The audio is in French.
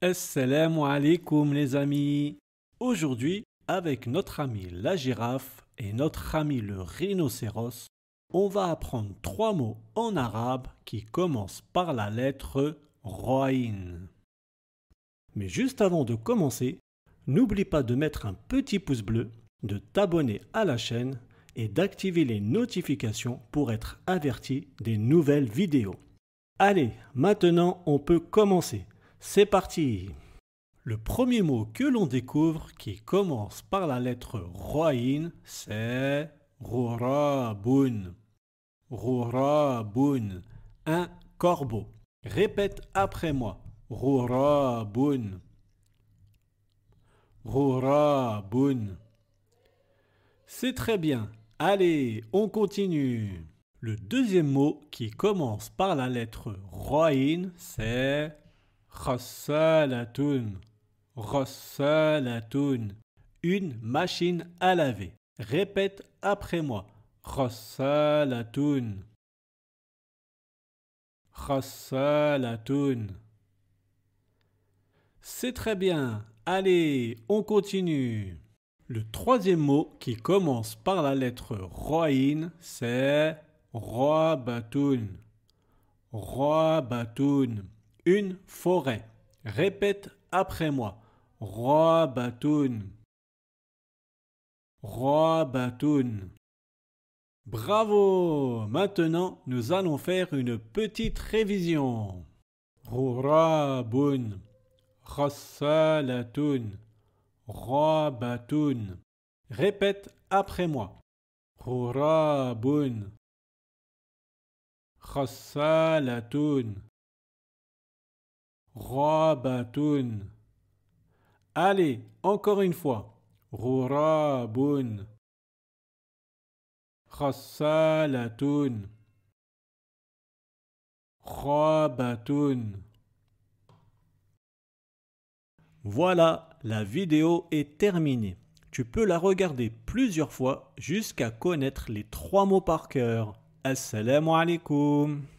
Assalamu alaikum les amis Aujourd'hui, avec notre ami la girafe et notre ami le rhinocéros, on va apprendre trois mots en arabe qui commencent par la lettre Roin. Mais juste avant de commencer, n'oublie pas de mettre un petit pouce bleu, de t'abonner à la chaîne et d'activer les notifications pour être averti des nouvelles vidéos. Allez, maintenant on peut commencer. C'est parti Le premier mot que l'on découvre qui commence par la lettre roin, c'est rorabun. Rorabun, un corbeau. Répète après moi. Rorabun. Rorabun. C'est très bien. Allez, on continue. Le deuxième mot qui commence par la lettre roïn, c'est Rassalatun. Rassalatun. Une machine à laver. Répète après moi. Rassalatun. Rassalatun. C'est très bien. Allez, on continue. Le troisième mot qui commence par la lettre roïn, c'est roi roi une forêt. Répète après moi. Roi Batoun. Bravo Maintenant, nous allons faire une petite révision. Rurabun Roi Batoun. Répète après moi. Rurabun latoun. Rabatun. Allez, encore une fois. Khassalatun. Rabatun. Voilà, la vidéo est terminée. Tu peux la regarder plusieurs fois jusqu'à connaître les trois mots par cœur. Assalamu alaikum.